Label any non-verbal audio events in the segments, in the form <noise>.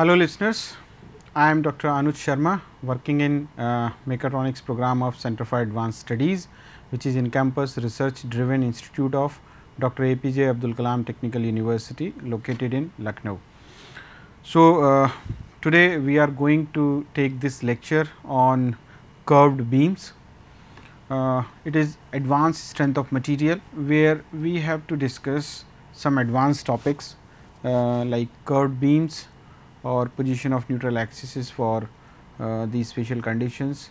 Hello listeners, I am Dr. Anuj Sharma working in uh, Mechatronics program of Center for Advanced Studies which is in campus research driven institute of Dr. APJ Abdul Kalam Technical University located in Lucknow. So, uh, today we are going to take this lecture on curved beams. Uh, it is advanced strength of material where we have to discuss some advanced topics uh, like curved beams, or position of neutral axis for uh, these special conditions.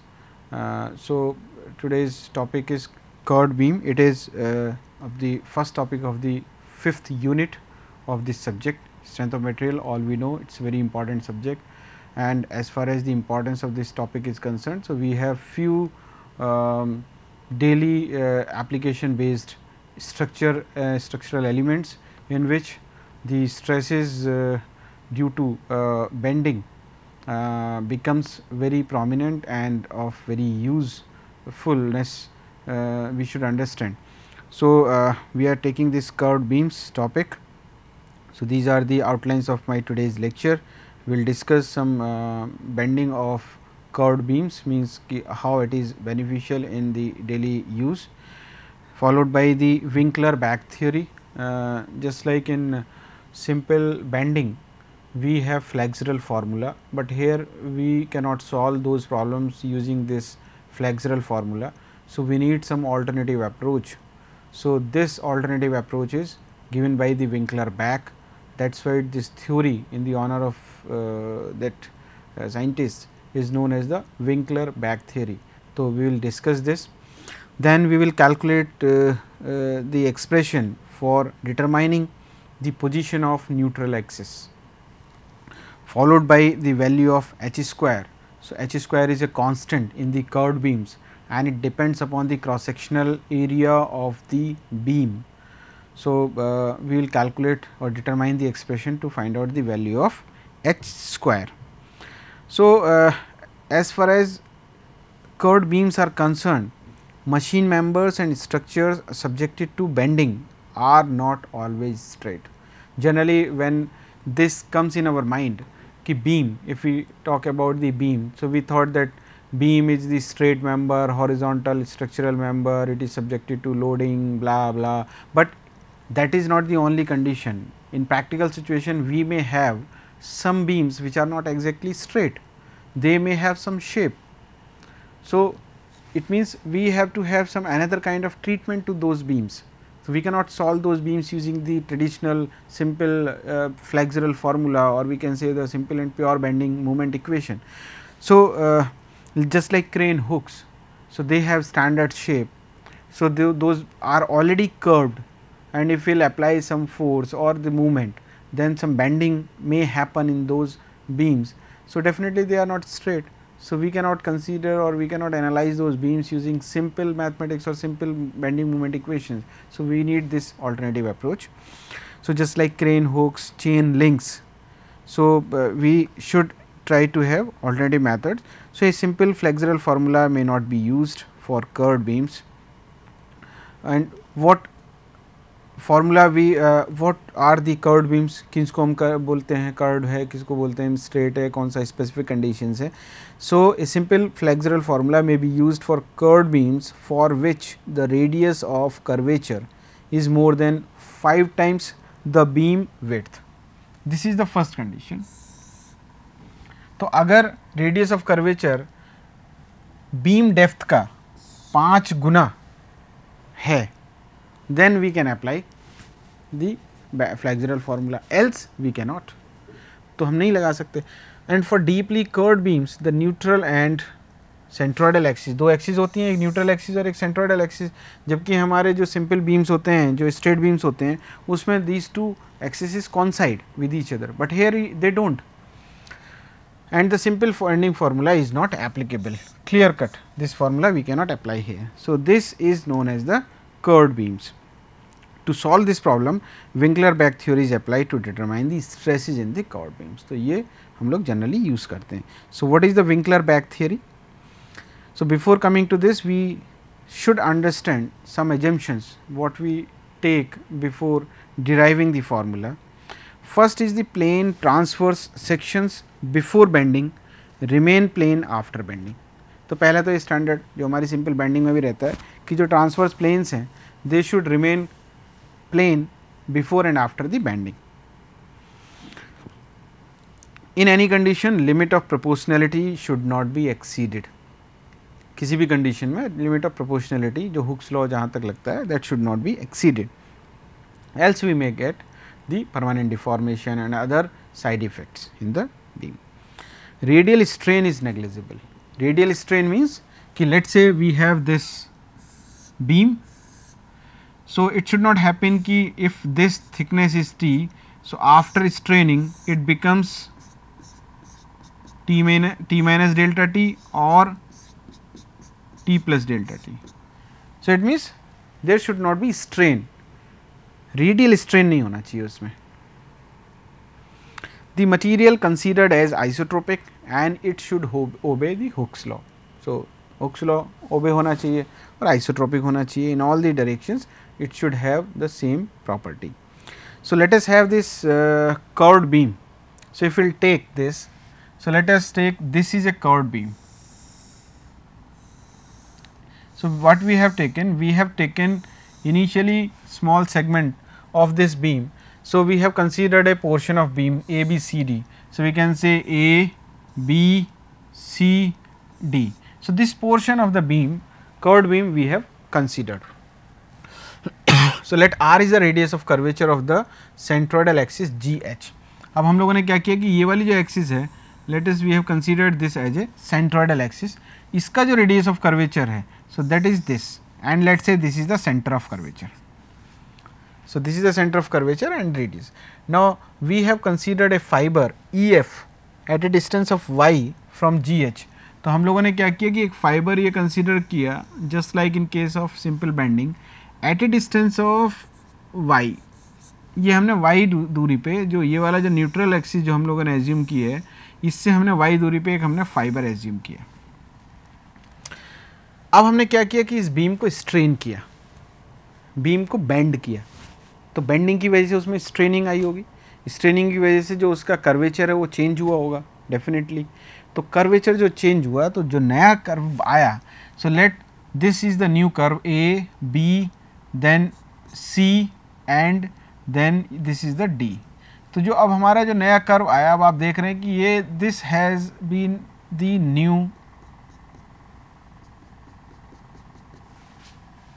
Uh, so, today's topic is curved beam, it is uh, of the first topic of the fifth unit of this subject strength of material all we know it is very important subject and as far as the importance of this topic is concerned. So, we have few um, daily uh, application based structure uh, structural elements in which the stresses uh, due to uh, bending uh, becomes very prominent and of very usefulness uh, we should understand. So, uh, we are taking this curved beams topic. So, these are the outlines of my today's lecture. We will discuss some uh, bending of curved beams means how it is beneficial in the daily use followed by the Winkler back theory. Uh, just like in simple bending we have flexural formula, but here we cannot solve those problems using this flexural formula. So, we need some alternative approach. So, this alternative approach is given by the Winkler back that is why this theory in the honor of uh, that uh, scientist is known as the Winkler back theory. So, we will discuss this. Then we will calculate uh, uh the expression for determining the position of neutral axis followed by the value of h square. So, h square is a constant in the curved beams and it depends upon the cross sectional area of the beam. So, uh, we will calculate or determine the expression to find out the value of h square. So, uh, as far as curved beams are concerned, machine members and structures subjected to bending are not always straight. Generally, when this comes in our mind, ki beam if we talk about the beam. So, we thought that beam is the straight member, horizontal structural member, it is subjected to loading blah blah, but that is not the only condition. In practical situation we may have some beams which are not exactly straight, they may have some shape. So, it means we have to have some another kind of treatment to those beams. So, we cannot solve those beams using the traditional simple uh, flexural formula or we can say the simple and pure bending moment equation. So, uh, just like crane hooks, so they have standard shape. So, they, those are already curved and if we will apply some force or the movement then some bending may happen in those beams. So, definitely they are not straight. So, we cannot consider or we cannot analyze those beams using simple mathematics or simple bending moment equations. So, we need this alternative approach. So, just like crane hooks, chain links. So, uh, we should try to have alternative methods. So, a simple flexural formula may not be used for curved beams and what formula भी what are the curved beams किसको हम कर बोलते हैं curd है किसको बोलते हैं स्ट्रेट है कौन सा स्पेसिफिक कंडीशन है so a simple flexural formula may be used for curved beams for which the radius of curvature is more than five times the beam width this is the first condition तो अगर radius of curvature beam depth का पाँच गुना है then we can apply the flexural formula else we cannot to hum nahi laga sakte and for deeply curved beams the neutral and centroidal axis दो axis होती हैं एक neutral axis और एक centroidal axis जबकि हमारे जो सिंपल बीम्स होते हैं जो स्ट्रेट बीम्स होते हैं उसमें these two axis is side with each other but here they don't and the simple folding formula is not applicable clear cut this formula we cannot apply here so this is known as the curved beams. To solve this problem Winkler back theory is applied to determine the stresses in the curved beams. So, ये हम generally use करते So what is the Winkler back theory? So before coming to this we should understand some assumptions what we take before deriving the formula. First is the plane transverse sections before bending remain plane after bending. तो पहला तो standard जो हमारी simple bending में भी रहता है कि जो ट्रांसवर्स प्लेन्स हैं they should remain plane before and after the bending in any condition limit of proportionality should not be exceeded किसी भी कंडीशन में लिमिट ऑफ प्रोपोर्शनैलिटी जो हुक्स लॉ जहाँ तक लगता है that should not be exceeded else we may get the permanent deformation and other side effects in the beam radial strain is negligible Radial strain means ki let's say we have this beam. So, it should not happen ki if this thickness is T. So, after straining it becomes T, minus T minus delta T or T plus delta T. So, it means there should not be strain radial strain nahi hona chahiye usme the material considered as isotropic and it should obey the Hooke's law. So, Hooke's law obey होना चाहिए और isotropic होना चाहिए in all the directions it should have the same property. So, let us have this uh, curved beam. So, if we will take this, so let us take this is a curved beam. So, what we have taken? We have taken initially small segment of this beam. So, we have considered a portion of beam A, B, C, D. So, we can say A, B, C, D. So, this portion of the beam curved beam we have considered. so, let R is the radius of curvature of the centroidal axis GH. अब हम लोगों ने क्या किया कि ये वाली जो एक्सिस है let is we have considered this as a centroidal axis इसका जो रेडियस ऑफ कर्वेचर है so that is this and let say this is the centre of curvature so this is the centre of curvature and radius now we have considered a fibre E F at a distance of Y from G H तो हम लोगों ने क्या किया कि एक fibre ये consider किया just like in case of simple bending at a distance of Y ये हमने वाई दूरी पे जो ये वाला जो न्यूट्रल एक्सिस जो हम लोगों ने एज्यूम किया है इससे हमने वाई दूरी पे एक हमने फाइबर एज्यूम किया अब हमने क्या किया कि इस बीम को स्ट्रेन किया बीम को बेंड किया तो बेंडिंग की वजह से उसमें स्ट्रेनिंग आई होगी स्ट्रेनिंग की वजह से जो उसका कर्वेचर है वो चेंज हुआ होगा डेफिनेटली तो कर्वेचर जो चेंज हुआ तो जो नया कर्व आया so let this is the new curve A B then C and then this is the D तो जो अब हमारा जो नया कर्व आया अब आप देख रहे हैं कि ये this has been the new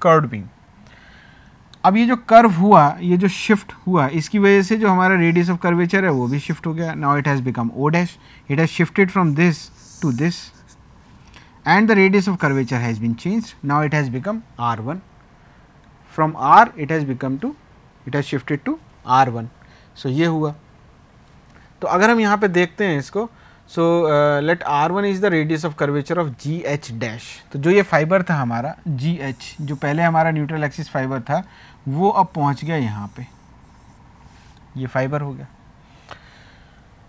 curve been अब ये जो कर्व हुआ ये जो शिफ्ट हुआ इसकी वजह से जो हमारा रेडियस ऑफ कर्वेचर है वो भी शिफ्ट हो गया now it has become O dash it has shifted from this to this radius of curvature has been change now it has become R one from R it has become two it has shifted to R one so ये हुआ तो अगर हम यहाँ पे देखते हैं इसको so let R one is the radius of curvature of G H dash तो जो ये फाइबर था हमारा जी एच जो पहले हमारा न्यूट्रल एक्सिस फाइबर था वो अब पहुंच गया यहाँ पे ये फाइबर हो गया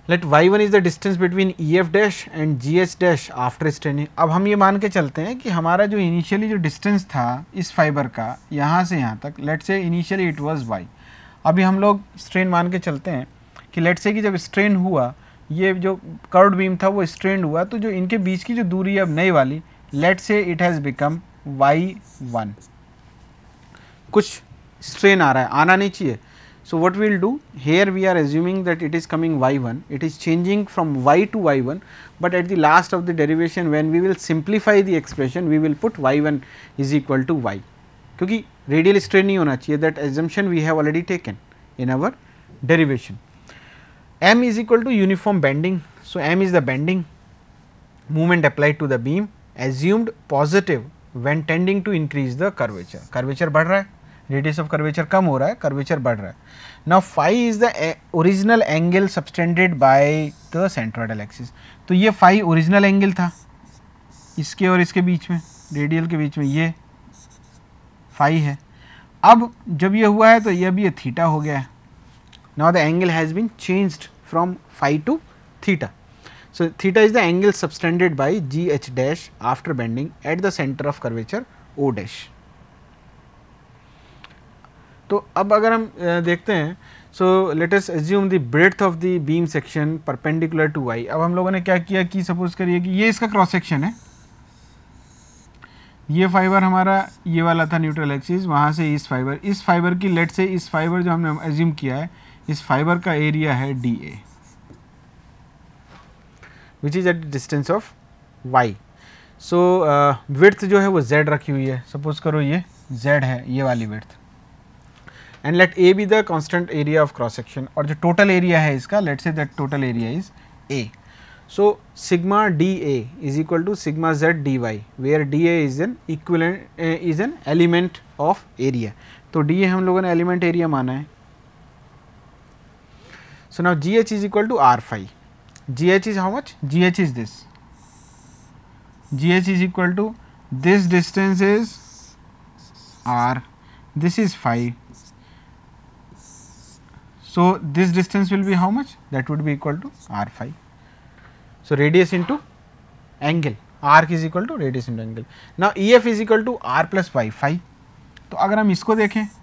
let Y one is the distance between E F dash and G H dash after straining अब हम ये मान के चलते हैं कि हमारा जो इनिशियली जो डिस्टेंस था इस फाइबर का यहाँ से यहाँ तक लेट से इनिशियली इट वॉज़ वाई अभी हम लोग स्ट्रेन मान के चलते हैं कि लेट से कि जब स्ट्रेन हुआ ये जो कर्ड बीम था वो स्ट्रेंड हुआ तो जो इनके बीच की जो दूरी अब नई वाली let say it has become Y one कुछ स्ट्रेन आ रहा है आना नहीं चाहिए so what will do here we are assuming that it is coming Y one it is changing from Y to Y one but at the last of the derivation when we will simplify the expression we will put Y one is equal to Y क्योंकि radial strain नहीं होना चाहिए that assumption we have already taken in our derivation m is equal to uniform bending. So, m is the bending moment applied to the beam assumed positive when tending to increase the curvature. Curvature bad raha hai, radius of curvature kam ho raha hai, curvature bad raha hai. Now, phi is the original angle subtended by the centroidal axis. तो ye phi original angle tha, iske aur iske beech mein, radial ke beech mein ye phi hai. अब जब ये हुआ है तो ये अब ये थीटा हो गया है. Now, the angle has been changed from phi to theta. So, theta is the angle subtended by G H dash after bending at the center of curvature O dash. तो अब अगर हम देखते हैं so let us assume the breadth of the beam section perpendicular to Y अब हम लोगों ने क्या किया कि सपोज करिए कि ये इसका क्रॉस सेक्शन है ये फाइबर हमारा ये वाला था न्यूट्रल एक्सिस वहाँ से इस फाइबर इस फाइबर की लेट से इस फाइबर जो हमने एज्यूम किया है इस फाइबर का एरिया है D A which is at distance of Y so with जो है वो जेड रखी हुई है सपोज करो ये जेड है ये वाली width and let A be the constant area of cross section और जो टोटल एरिया है इसका let say that total area is A so sigma D A is equal to sigma Z D Y where D A is an equal is an element of area तो D A हम लोगों ने element area माना है So, now GH is equal to R phi, GH is how much? GH is this, GH is equal to this distance is R, this is phi. So, this distance will be how much? That would be equal to R phi. So, radius into angle, arc is equal to radius into angle. Now, EF is equal to R plus phi, phi. if we look at this.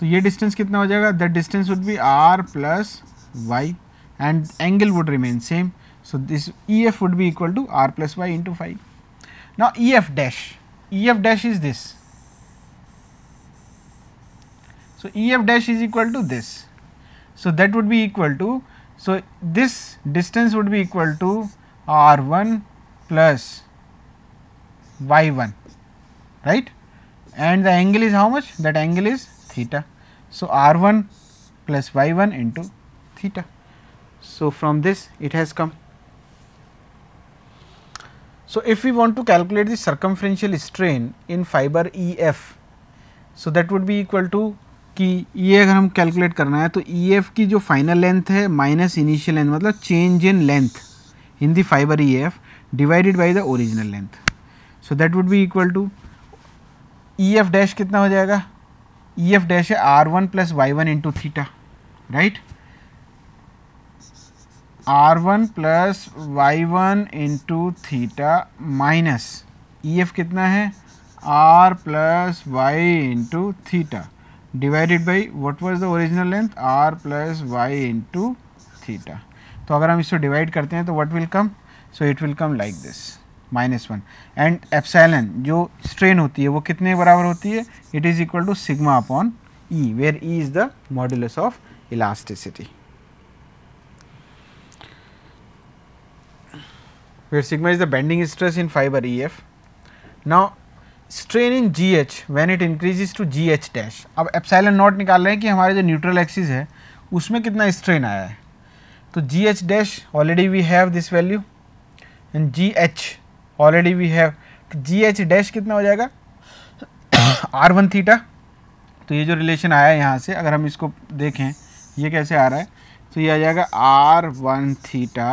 तो ये distance कितना हो जाएगा that distance would be R plus Y so this EF would be equal to R plus Y into phi. Now EF dash, EF dash is this. So EF dash is equal to this. So that would be equal to, so this distance would be equal to R1 plus Y1, right? And the angle is how much? That angle is theta. So, r 1 plus y 1 into theta. So, from this it has come. So, if we want to calculate the circumferential strain in fiber E f, so that would be equal to कि ये अगर हम calculate करना है तो ई F की जो final length है माइनस इनिशियल लेंथ मतलब change in length in the fibre E F divided by the original length so that would be equal to E F dash कितना हो जाएगा ई एफ डैश है R one plus Y one into theta right R one plus Y one into theta minus E F कितना है R plus Y into theta divided by what was the original length R plus Y into theta तो अगर हम इसको divide करते हैं तो what will come so it will come like this minus one and epsilon जो strain होती है वो कितने बराबर होती है it is equal to sigma upon E where E is the modulus of elasticity sigma is the bending stress in fibre E F now strain in G H when it it to ji H dash अब epsilon naught निकाल रहे हैं कि हमारे जो neutral axis है उसमें कितना स्ट्रेन आया है तो G H dash already we have this value and G H already we have G H dash कितना हो जाएगा आर वन थीटा तो ये जो रिलेशन आया है यहाँ से अगर हम इसको देखें ये कैसे आ रहा है तो ये आ जाएगा R one theta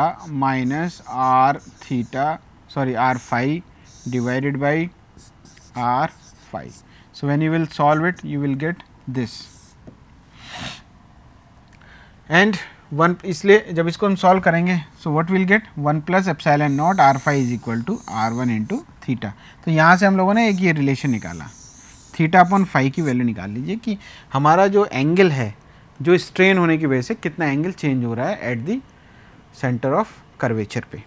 minus R theta sorry R five divided by R five so when you will solve it you will get this and one इसलिए जब इसको हम सॉल्व करेंगे so what will get one plus N naught R five is equal to R one into theta तो यहाँ से हम लोगों ने एक ये रिलेशन निकाला थीटा अपॉन फाइव की वैल्यू निकाल लीजिए कि हमारा जो एंगल है जो स्ट्रेन होने की वजह से कितना एंगल चेंज हो रहा है at the centre of curvature पे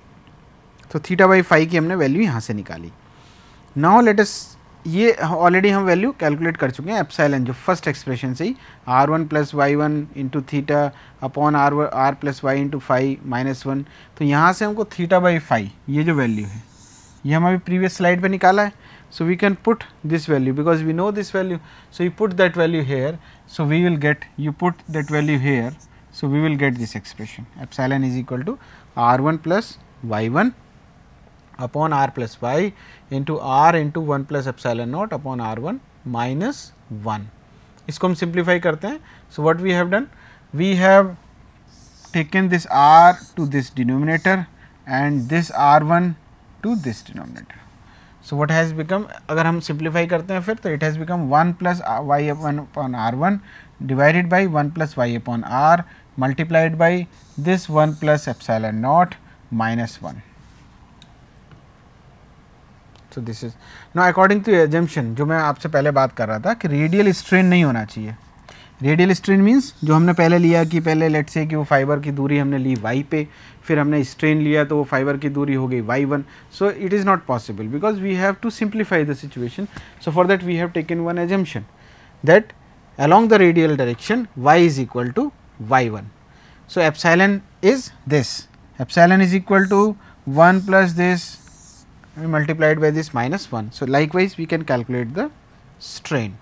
तो थीटा बाई फाइव की हमने वैल्यू यहाँ से निकाली नाउ लेटेस्ट ये ऑलरेडी हम वैल्यू कैलकुलेट कर चुके हैं एप्साइलन जो फर्स्ट एक्सप्रेशन से ही R one plus Y one into theta upon R R plus Y into five minus one तो यहाँ से हमको थीटा बाई फाइव ये जो वैल्यू है ये हम अभी प्रीवियस स्लाइड पे निकाला है so we can put this value because we know this value so you put that value here so we will get you put that value here so we will get this expression epsilon is equal to R one plus Y one upon r plus y into r into 1 plus epsilon naught upon r 1 minus 1. इसको हम simplify करते हैं. So, what we have done? We have taken this r to this denominator and this r 1 to this denominator. So, what has become अगर हम simplify करते हैं फिर तो it has become 1 plus y upon r 1 divided by 1 plus y upon r multiplied by this 1 plus epsilon naught minus 1. So this is ना according to assumption जो मैं आपसे पहले बात कर रहा था कि रेडियल स्ट्रेन नहीं होना चाहिए रेडियल स्ट्रेन मीन्स जो हमने पहले लिया कि पहले लेट से कि वो फाइबर की दूरी हमने ली वाई पे फिर हमने स्ट्रेन लिया तो वो फाइबर की दूरी हो गई Y one so it is not possible because we have to simplify the situation so for that we have taken one assumption that along the radial direction Y is equal to Y one so epsilon is this epsilon is equal to one plus this multiplied by this minus 1. So, likewise we can calculate the strain.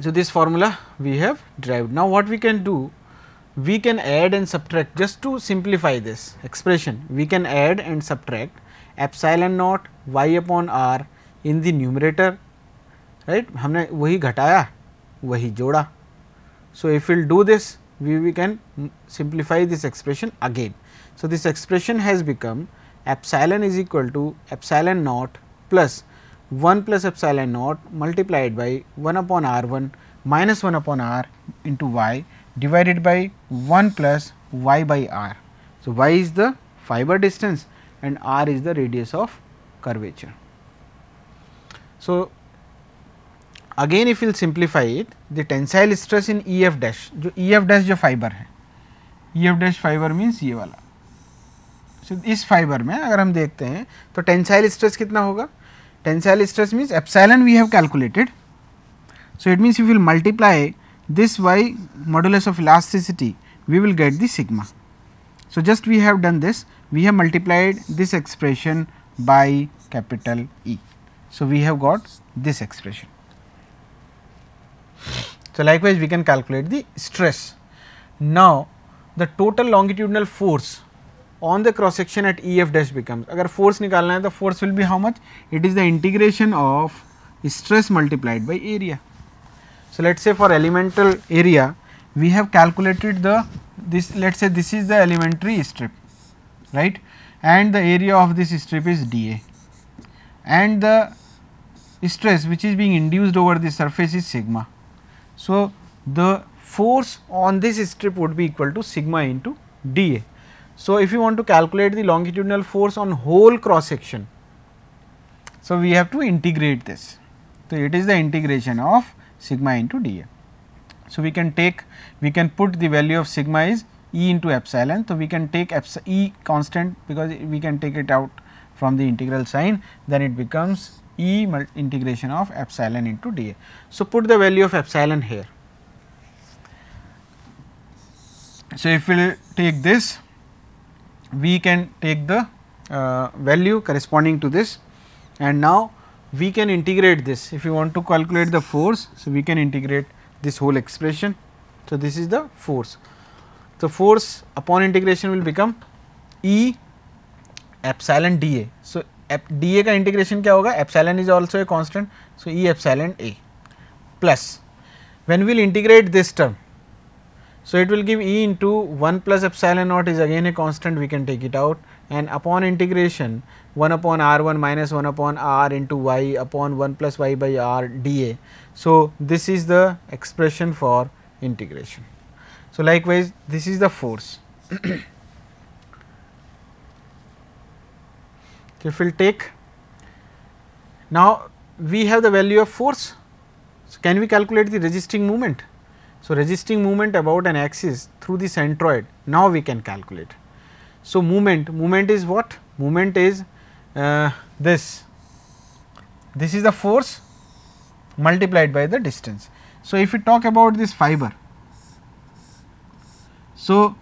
So, this formula we have derived. Now, what we can do? We can add and subtract just to simplify this expression. We can add and subtract epsilon naught y upon r in the numerator right हमने वही घटाया वही जोड़ा. So, if we will do this we, we can simplify this expression again. So, this expression has become epsilon is equal to epsilon naught plus 1 plus epsilon naught multiplied by 1 upon r 1 minus 1 upon r into y divided by 1 plus y by r. So, y is the fiber distance and r is the radius of curvature. So, again, if you simplify it, the tensile stress in EF dash, so EF dash F fiber जो EF dash fiber means fibre means इस fibre में अगर हम देखते हैं तो tensile stress कितना होगा tensile stress means epsilon we have calculated so it means you will multiply this by modulus of elasticity we will get this sigma so just we have done this we have multiplied this expression by capital E so we have got this expression so likewise we can calculate the stress now the total longitudinal force on the cross section at EF dash becomes अगर force निकालना है the force will be how much? It is the integration of stress multiplied by area. So, let us say for elemental area we have calculated the this let us say this is the elementary strip right and the area of this strip is dA and the stress which is being induced over the surface is sigma. So, the force on this strip would be equal to sigma into dA. So, if you want to calculate the longitudinal force on whole cross section, so we have to integrate this. So, it is the integration of sigma into dA. So, we can take we can put the value of sigma is E into epsilon. So, we can take E constant because we can take it out from the integral sign then it becomes E integration of epsilon into dA. So, put the value of epsilon here. So, if we take this we can take the uh, value corresponding to this and now we can integrate this if you want to calculate the force. So, we can integrate this whole expression. So, this is the force. So, force upon integration will become E epsilon dA. So, dA ka integration kya hoga? epsilon is also a constant. So, E epsilon A plus when we will integrate this term so, it will give E into 1 plus epsilon naught is again a constant we can take it out and upon integration 1 upon r 1 minus 1 upon r into y upon 1 plus y by r dA. So, this is the expression for integration. So, likewise this is the force. <coughs> if we will take now we have the value of force. So, can we calculate the resisting moment? So, resisting movement about an axis through the centroid now we can calculate. So, movement, movement is what? Movement is uh, this, this is the force multiplied by the distance. So, if we talk about this fiber, so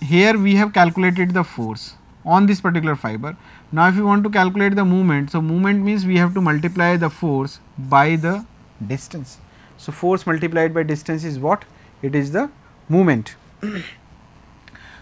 here we have calculated the force on this particular fiber. Now, if you want to calculate the movement, so movement means we have to multiply the force by the distance. So, force multiplied by distance is what? It is the movement. <coughs>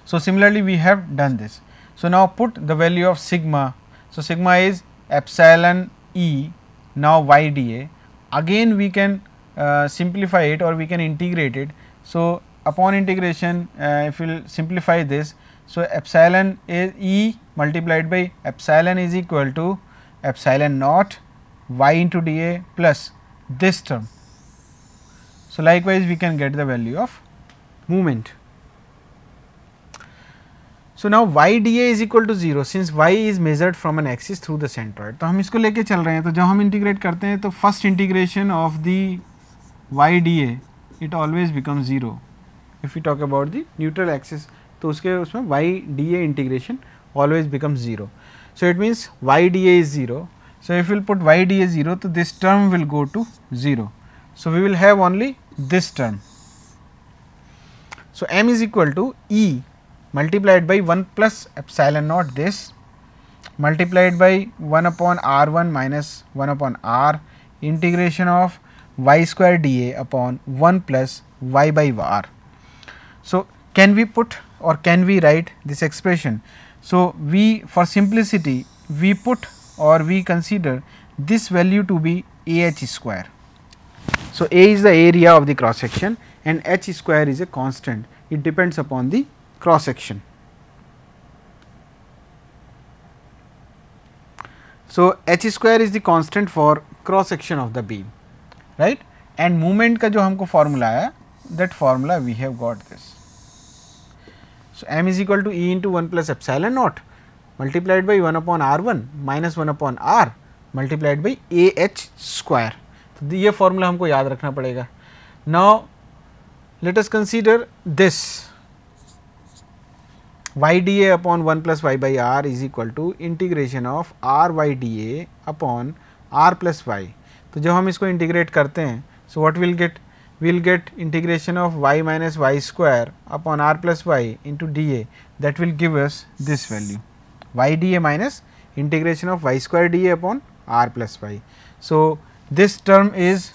so, similarly we have done this. So, now put the value of sigma. So, sigma is epsilon e now y d a again we can uh, simplify it or we can integrate it. So, upon integration uh, if we will simplify this. So, epsilon is E multiplied by epsilon is equal to epsilon naught y into dA plus this term. So, likewise we can get the value of moment. So, now y d a is equal to 0 since y is measured from an axis through the centroid. So, we are taking this and when we integrate the first integration of the y d a it always becomes 0 if we talk about the neutral axis. So, uske usme y d a integration always becomes 0. So, it means y d a is 0. So, if we will put y d a 0 so this term will go to 0. So, we will have only this term. So, m is equal to E multiplied by 1 plus epsilon naught this multiplied by 1 upon r 1 minus 1 upon r integration of y square dA upon 1 plus y by r. So, can we put or can we write this expression? So, we for simplicity we put or we consider this value to be Ah square. So, A is the area of the cross section and h square is a constant, it depends upon the cross section. So, h square is the constant for cross section of the beam, right and movement का जो हमको formula है that formula we have got this. So, m is equal to E into 1 plus epsilon naught multiplied by 1 upon r 1 minus 1 upon r multiplied by a h square. ये formula हमको याद रखना पड़ेगा now let us consider this Y D A upon one plus Y by R is equal to integration of R Y D A upon are plus Y तो जब हम इसको integrate करते हैं so what will get will get integration of Y minus Y square upon are plus Y into D A that will give us this value Y D A minus integration of Y square D A upon are plus Y so this term is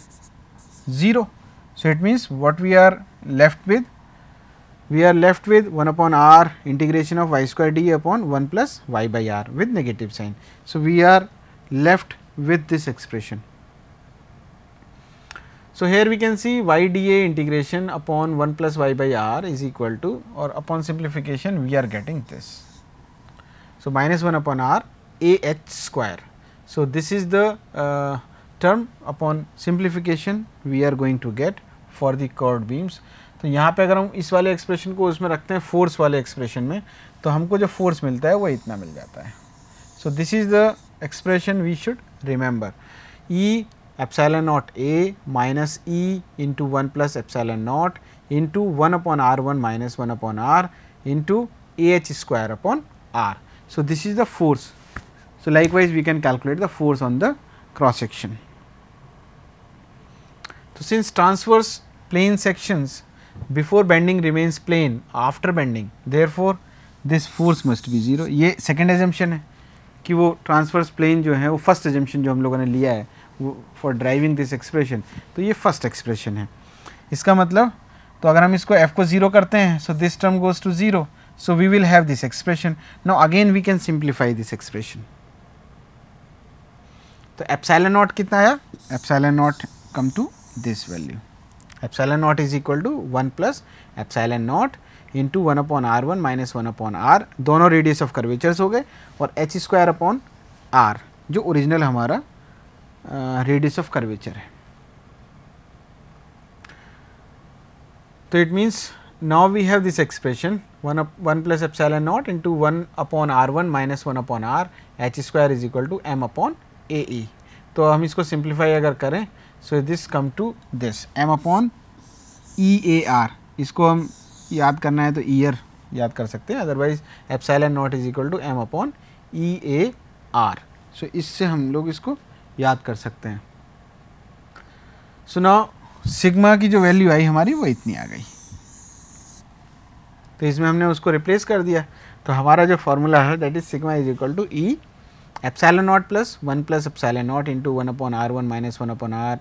0. So, it means what we are left with? We are left with 1 upon r integration of y square d upon 1 plus y by r with negative sign. So, we are left with this expression. So, here we can see y dA integration upon 1 plus y by r is equal to or upon simplification we are getting this. So, minus 1 upon r A h square. So, this is the uh, term upon simplification we are going to get for the curved beams तो यहाँ पे अगर हम इस वाले expression को उसमें रखते हैं फोर्स वाले एक्सप्रेशन में तो हमको जो फोर्स मिलता है वो इतना मिल जाता है so this is the expression we should remember E epsilon naught A minus E into one plus epsilon naught into one upon R one minus one upon R into A H square upon R so this is the force so likewise we can calculate the force on the cross section So, since transverse plane sections before bending remains plane after bending therefore, this force must be 0 ये second assumption है कि वो transverse plane जो है वो first assumption जो हम लोगों ने लिया है वो for driving this expression तो ये first expression है इसका मतलब तो अगर हम इसको f को 0 करते हैं so this term goes to 0 so we will have this expression now again we can simplify this expression तो एप्साइलन नॉट कितना आया epsilon naught come to this value. Epsilon naught is equal to 1 plus epsilon naught into 1 upon r 1 minus one upon R दोनों radius of curvatures हो गए और H square upon R जो original हमारा radius of curvature है तो it means now we have this expression 1 up 1 plus epsilon naught into 1 upon r 1 minus 1 upon r h square is equal to m upon a e. तो हम इसको simplify अगर करें so this come to this M upon E A R इसको हम याद करना है तो ईयर याद कर सकते हैं otherwise epsilon naught is equal to M upon E A R so इससे हम लोग इसको याद कर सकते हैं सो नाउ सिग्मा की जो वैल्यू आई हमारी वो इतनी आ गई तो इसमें हमने उसको रिप्लेस कर दिया तो हमारा जो फॉर्मूला है that is sigma is equal to E epsilon naught plus one plus epsilon naught into one upon R one minus one upon R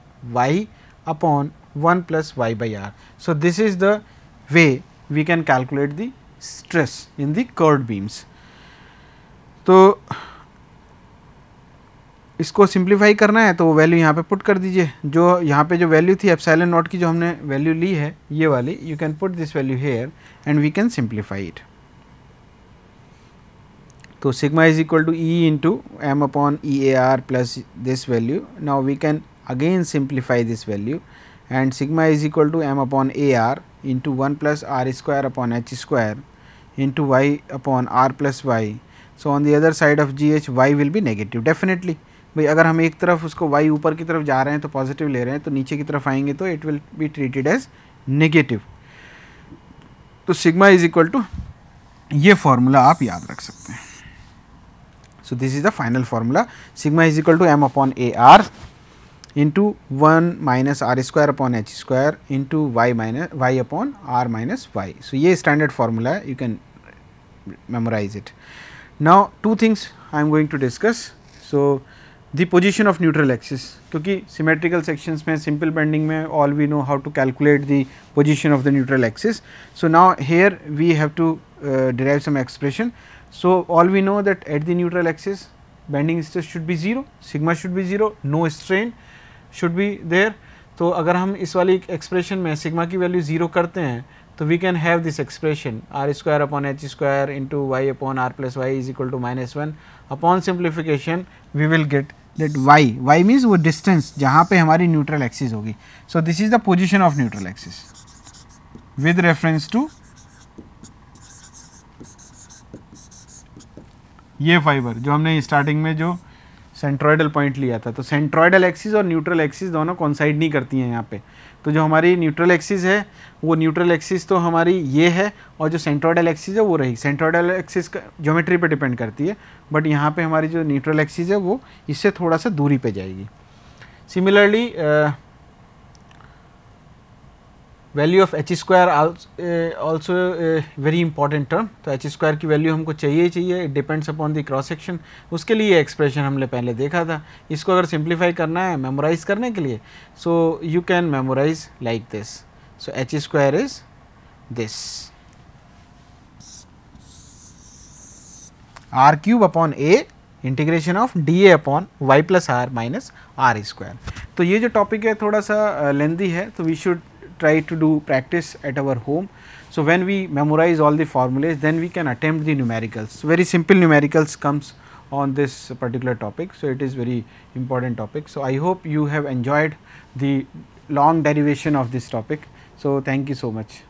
y upon 1 plus y by r. So, this is the way we can calculate the stress in the curved beams. तो इसको simplify करना है तो वो value यहाँ पे put कर दीजिए जो यहाँ पे जो वैल्यू थी एप्साइलन नॉट की जो हमने वैल्यू ली है ये वाली you can put this value here and we can simplify it तो sigma is equal to E into M upon E A R plus this value now we can again simplify this value and sigma is equal to m upon ar into 1 plus r square upon h square into y upon r plus y. So, on the other side of gh y will be negative definitely भाई अगर हम एक तरफ उसको y ऊपर की तरफ जा रहे हैं तो पॉजिटिव ले रहे हैं तो नीचे की तरफ आएंगे तो it will be treated as negative तो सिग्मा इज इक्वल टू ये फॉर्मूला आप याद रख सकते हैं so this is the final formula sigma is equal to M upon A R into 1 minus r square upon h square into y minus y upon r minus y. So, a standard formula you can memorize it. Now, two things I am going to discuss. So, the position of neutral axis Because symmetrical sections में simple bending में all we know how to calculate the position of the neutral axis. So, now here we have to uh, derive some expression. So, all we know that at the neutral axis bending stress should be 0, sigma should be 0, no strain should be there तो अगर हम इस वाली expression में sigma की value zero करते हैं तो we can have this expression r square upon h square into y upon are plus y is equal to minus one upon simplification we will get that y y means वो distance जहाँ पे हमारी neutral axis होगी so this is the position of neutral axis with reference to ये fibre जो हमने starting में जो सेंट्रोइडल पॉइंट लिया था तो सेंट्रोइडल एक्सिस और न्यूट्रल एक्सिस दोनों कॉन्साइड नहीं करती हैं यहाँ पे तो जो हमारी न्यूट्रल एक्सिस है वो न्यूट्रल एक्सिस तो हमारी ये है और जो सेंट्रोइडल एक्सिस है वो रही सेंट्रोइडल एक्सिस ज्योमेट्री पे डिपेंड करती है बट यहाँ पे हमारी जो न्यूट्रल एक्सिस है वो इससे थोड़ा सा दूरी पे जाएगी similarly value of h square also very important term तो एच स्क्वायर की वैल्यू हमको चाहिए ही चाहिए it depends upon the cross section उसके लिए एक्सप्रेशन हमने पहले देखा था इसको अगर सिंप्लीफाई करना है मेमोराइज करने के लिए so you can memorise like this so h square is this r cube upon a integration of d A upon y plus r minus r square तो ये जो टॉपिक है थोड़ा सा लेंदी eh, है तो we should try to do practice at our home. So, when we memorize all the formulas then we can attempt the numericals. Very simple numericals comes on this particular topic. So, it is very important topic. So, I hope you have enjoyed the long derivation of this topic. So, thank you so much.